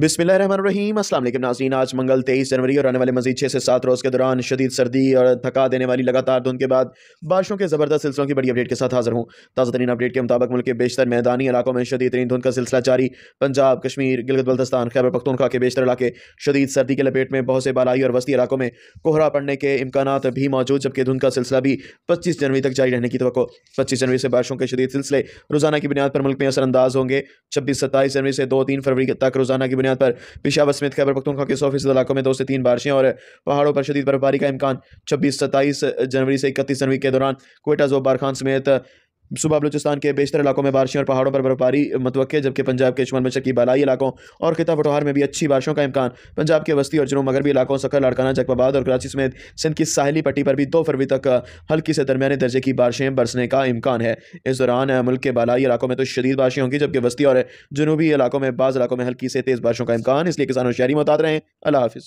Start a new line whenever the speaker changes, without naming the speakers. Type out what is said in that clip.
बिसमिल अस्सलाम नाजीन आज मंगल तेईस जनवरी और आने वाले मजीद छः से सात रोज़ के दौरान शदीद सर्दी और थका देने वाली लगातार धुंध के बाद बारिशों के ज़बरदस्त सिलसिलों की बड़ी अपडेट के साथ हाजिर हूँ ताज़ा तरीन अपडेट के मुताबिक मुल्क के बेशतर मैदानी इलाकों में शदीद तरीन धुंध का सिलसिला जारी पंजाब कश्मीर गिलगित बल्तस्तान खैबर पख्तूनखा के बेशतर इलाके शदीद सर्दी के लपेट में बहुत से बालाई और वस्ती इलाकों में कोहरा पड़ने के इम्कान भी मौजूद जबकि धुंध का सिलसिला भी पच्चीस जनवरी तक जारी रहने की तो पच्चीस जनवरी से बारिशों के शदीद सिलसिले रोजाना की बुनियाद पर मुल्क में असरअंदाज होंगे छब्बीस सत्ताईस जनवरी से दो तीन फरवरी तक रोजाना की बुनियाद पर पिशावर समेत खैबर पखतुनखा के सौ फीसद इलाकों में दो से तीन बारिशें और पहाड़ों पर शदीद बर्फबारी का इम्कान छब्बीस सत्ताईस जनवरी से इकतीस जनवरी के दौरान कोयटा जो खान समेत सुबह बलूचिस्तान के बेशतर इलाकों में बारिशें और पहाड़ों पर बर्फबारी मतवक़ जबकि पंजाब के में मशरकी बलाई इलाकों और खिता पटोहार में भी अच्छी बारिशों का इम्कान पंजाब के वस्ती और जनूब मगरबी इलाकों सकर लड़काना जकबाबाद और कराची समेत सिंध की साहली पट्टी पर भी दो फरवरी तक हल्की से दरमिया दर्जे की बारिशें बरसने का इम्कान है इस दौरान मुल्क के बलाई इलाकों में तो शदीद बारिशें होंगी जबकि वस्ती और जनूबी इलाकों में बाज़ इलाकों में हल्की से तेज़ बारिशों का इम्कान इसलिए किसानों शहरी मुताद रहे हैं अल्लाह